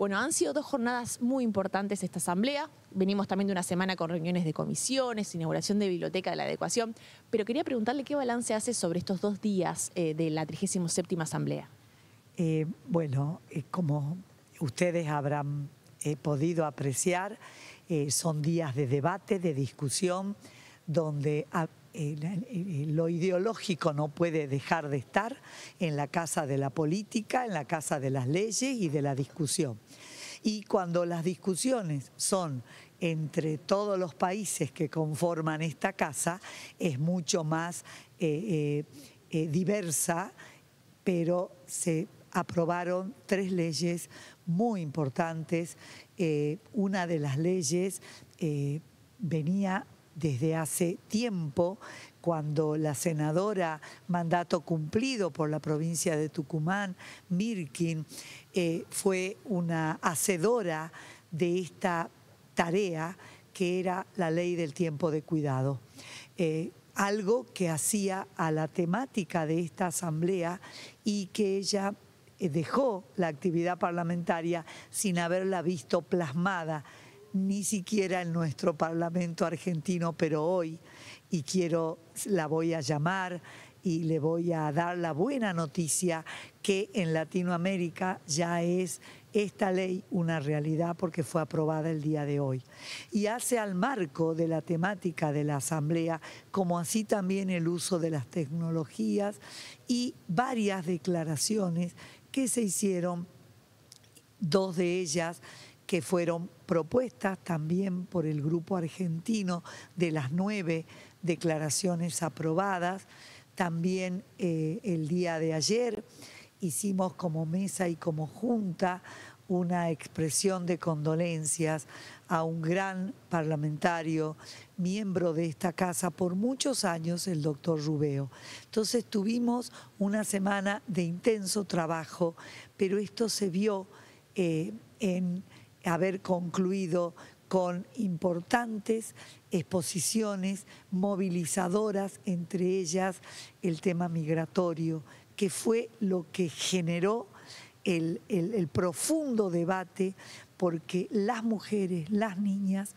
Bueno, han sido dos jornadas muy importantes esta asamblea. Venimos también de una semana con reuniones de comisiones, inauguración de biblioteca de la adecuación, pero quería preguntarle qué balance hace sobre estos dos días eh, de la 37 asamblea. Eh, bueno, eh, como ustedes habrán podido apreciar, son días de debate, de discusión, donde lo ideológico no puede dejar de estar en la casa de la política, en la casa de las leyes y de la discusión. Y cuando las discusiones son entre todos los países que conforman esta casa, es mucho más eh, eh, eh, diversa, pero se aprobaron tres leyes muy importantes. una de las leyes venía desde hace tiempo, cuando la senadora, mandato cumplido por la provincia de Tucumán, Mirkin, eh, fue una hacedora de esta tarea que era la ley del tiempo de cuidado. Eh, algo que hacía a la temática de esta asamblea y que ella eh, dejó la actividad parlamentaria sin haberla visto plasmada ni siquiera en nuestro Parlamento argentino, pero hoy, y quiero, la voy a llamar y le voy a dar la buena noticia que en Latinoamérica ya es esta ley una realidad porque fue aprobada el día de hoy. Y hace al marco de la temática de la Asamblea, como así también el uso de las tecnologías y varias declaraciones que se hicieron, dos de ellas que fueron propuestas también por el Grupo Argentino de las nueve declaraciones aprobadas. También eh, el día de ayer hicimos como mesa y como junta una expresión de condolencias a un gran parlamentario, miembro de esta casa por muchos años, el doctor Rubeo. Entonces tuvimos una semana de intenso trabajo, pero esto se vio eh, en haber concluido con importantes exposiciones movilizadoras, entre ellas el tema migratorio, que fue lo que generó el, profundo debate porque las mujeres, las niñas,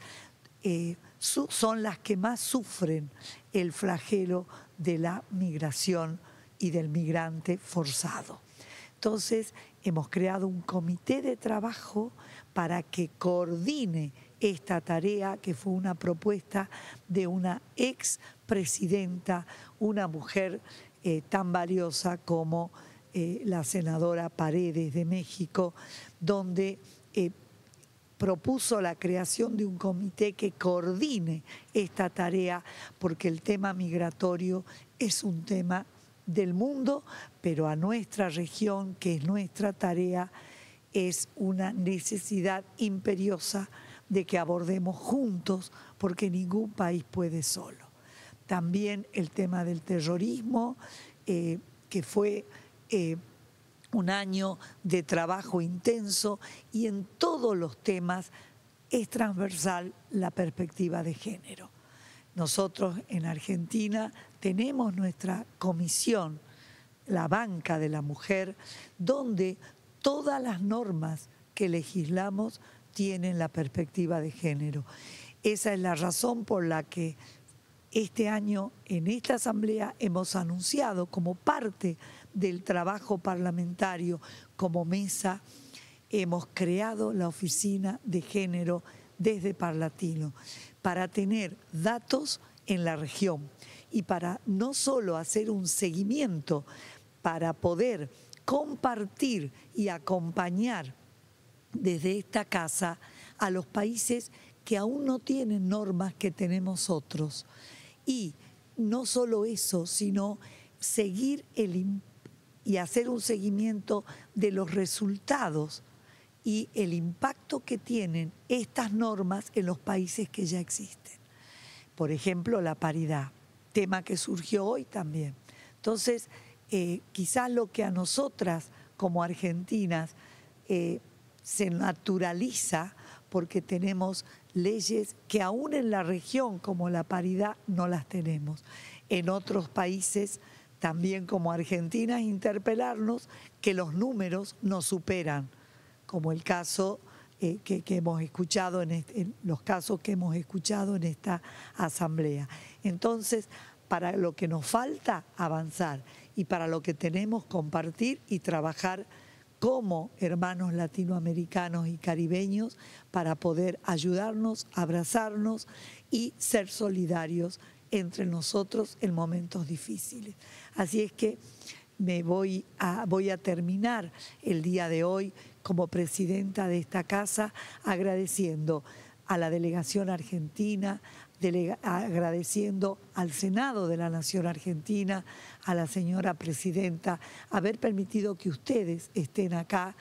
eh, son las que más sufren el flagelo de la migración y del migrante forzado. Entonces, hemos creado un comité de trabajo para que coordine esta tarea, que fue una propuesta de una ex presidenta, una mujer eh, tan valiosa como eh, la senadora Paredes de México, donde eh, propuso la creación de un comité que coordine esta tarea, porque el tema migratorio es un tema del mundo, pero a nuestra región, que es nuestra tarea, es una necesidad imperiosa de que abordemos juntos, porque ningún país puede solo. También el tema del terrorismo, eh, que fue eh, un año de trabajo intenso y en todos los temas es transversal la perspectiva de género. Nosotros en Argentina tenemos nuestra comisión, la banca de la mujer, donde todas las normas que legislamos tienen la perspectiva de género. Esa es la razón por la que este año en esta Asamblea hemos anunciado como parte del trabajo parlamentario como mesa, hemos creado la Oficina de Género desde Parlatino para tener datos en la región y para no solo hacer un seguimiento, para poder compartir y acompañar desde esta casa a los países que aún no tienen normas que tenemos otros. Y no solo eso, sino seguir y hacer un seguimiento de los resultados y el impacto que tienen estas normas en los países que ya existen. Por ejemplo, la paridad, tema que surgió hoy también. Entonces, eh, quizás lo que a nosotras como argentinas eh, se naturaliza porque tenemos leyes que aún en la región como la paridad no las tenemos. En otros países, también como Argentina, interpelarnos que los números nos superan como el caso eh, que, hemos escuchado en, en los casos que hemos escuchado en esta asamblea. Entonces, para lo que nos falta avanzar y para lo que tenemos compartir y trabajar como hermanos latinoamericanos y caribeños para poder ayudarnos, abrazarnos y ser solidarios entre nosotros en momentos difíciles. Así es que me voy a, voy a terminar el día de hoy como presidenta de esta casa, agradeciendo a la delegación argentina, agradeciendo al Senado de la Nación Argentina, a la señora presidenta, haber permitido que ustedes estén acá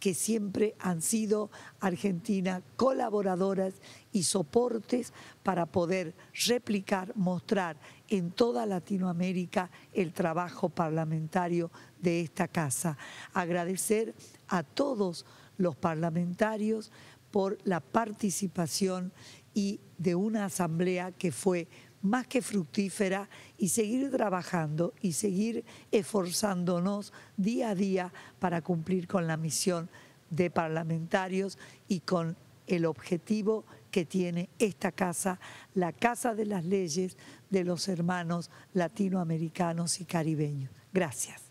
que siempre han sido Argentina colaboradoras y soportes para poder replicar, mostrar en toda Latinoamérica el trabajo parlamentario de esta casa. Agradecer a todos los parlamentarios por la participación y de una asamblea que fue más que fructífera y seguir trabajando y seguir esforzándonos día a día para cumplir con la misión de parlamentarios y con el objetivo que tiene esta casa, la Casa de las Leyes de los Hermanos Latinoamericanos y Caribeños. Gracias.